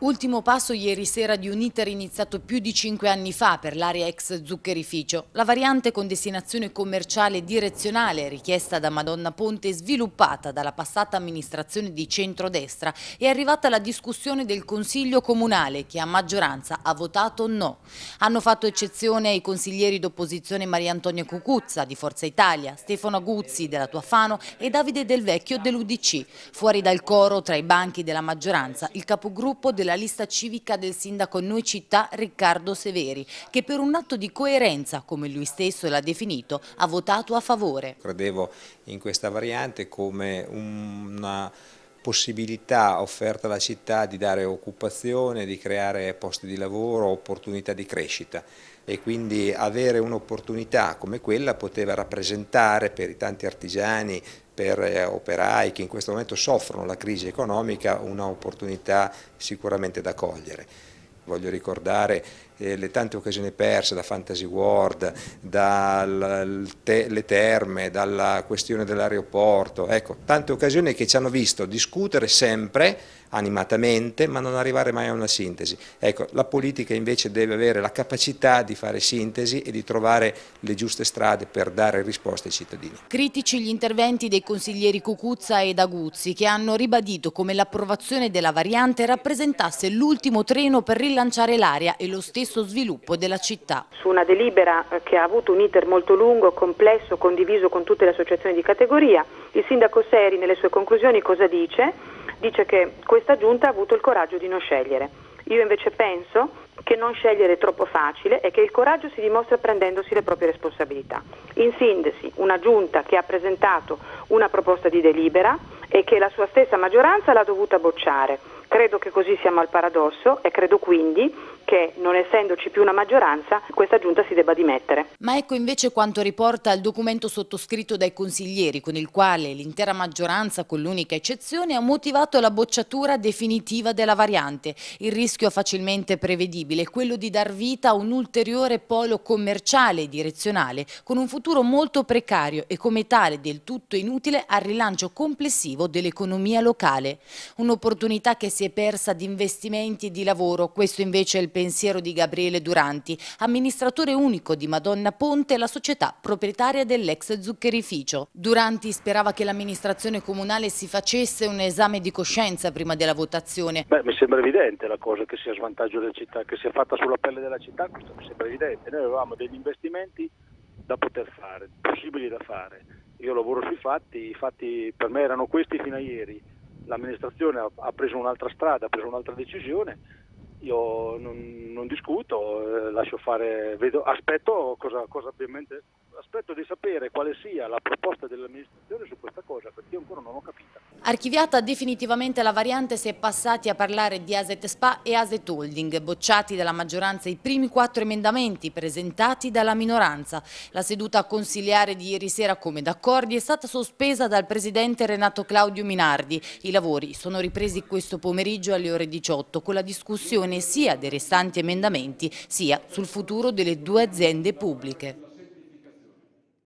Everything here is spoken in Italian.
Ultimo passo ieri sera di un iter iniziato più di cinque anni fa per l'area ex zuccherificio. La variante con destinazione commerciale direzionale richiesta da Madonna Ponte sviluppata dalla passata amministrazione di centrodestra è arrivata alla discussione del Consiglio Comunale che a maggioranza ha votato no. Hanno fatto eccezione ai consiglieri d'opposizione Maria Antonia Cucuzza di Forza Italia, Stefano Aguzzi della Tuafano e Davide Del Vecchio dell'Udc. Fuori dal coro, tra i banchi della maggioranza, il capogruppo del della lista civica del sindaco Noi Città Riccardo Severi, che per un atto di coerenza, come lui stesso l'ha definito, ha votato a favore. Credevo in questa variante come una possibilità offerta alla città di dare occupazione, di creare posti di lavoro, opportunità di crescita e quindi avere un'opportunità come quella poteva rappresentare per i tanti artigiani, per eh, operai che in questo momento soffrono la crisi economica un'opportunità sicuramente da cogliere voglio ricordare eh, le tante occasioni perse da Fantasy World, dalle terme, dalla questione dell'aeroporto, ecco, tante occasioni che ci hanno visto discutere sempre animatamente ma non arrivare mai a una sintesi. Ecco, la politica invece deve avere la capacità di fare sintesi e di trovare le giuste strade per dare risposte ai cittadini. Critici gli interventi dei consiglieri Cucuzza ed Aguzzi che hanno ribadito come l'approvazione della variante rappresentasse l'ultimo treno per rilanciare l'area e lo stesso stesso sviluppo della città. Su una delibera eh, che ha avuto un iter molto lungo, complesso, condiviso con tutte le associazioni di categoria, il sindaco Seri nelle sue conclusioni cosa dice? Dice che questa giunta ha avuto il coraggio di non scegliere. Io invece penso che non scegliere è troppo facile e che il coraggio si dimostra prendendosi le proprie responsabilità. In sintesi, una giunta che ha presentato una proposta di delibera e che la sua stessa maggioranza l'ha dovuta bocciare Credo che così siamo al paradosso e credo quindi che non essendoci più una maggioranza questa giunta si debba dimettere. Ma ecco invece quanto riporta il documento sottoscritto dai consiglieri con il quale l'intera maggioranza con l'unica eccezione ha motivato la bocciatura definitiva della variante. Il rischio facilmente prevedibile è quello di dar vita a un ulteriore polo commerciale e direzionale con un futuro molto precario e come tale del tutto inutile al rilancio complessivo dell'economia locale. Un'opportunità che si è è persa di investimenti e di lavoro. Questo invece è il pensiero di Gabriele Duranti, amministratore unico di Madonna Ponte, la società proprietaria dell'ex zuccherificio. Duranti sperava che l'amministrazione comunale si facesse un esame di coscienza prima della votazione. Beh, mi sembra evidente la cosa che sia svantaggio della città, che sia fatta sulla pelle della città, questo mi sembra evidente. Noi avevamo degli investimenti da poter fare, possibili da fare. Io lavoro sui fatti, i fatti per me erano questi fino a ieri l'amministrazione ha, ha preso un'altra strada, ha preso un'altra decisione, io non, non discuto, eh, fare, vedo, aspetto, cosa, cosa aspetto di sapere quale sia la proposta dell'amministrazione su questa cosa perché io ancora non ho capito. Archiviata definitivamente la variante si è passati a parlare di Aset Spa e Aset Holding, bocciati dalla maggioranza i primi quattro emendamenti presentati dalla minoranza. La seduta consiliare di ieri sera, come d'accordi, è stata sospesa dal presidente Renato Claudio Minardi. I lavori sono ripresi questo pomeriggio alle ore 18 con la discussione sia dei restanti emendamenti sia sul futuro delle due aziende pubbliche.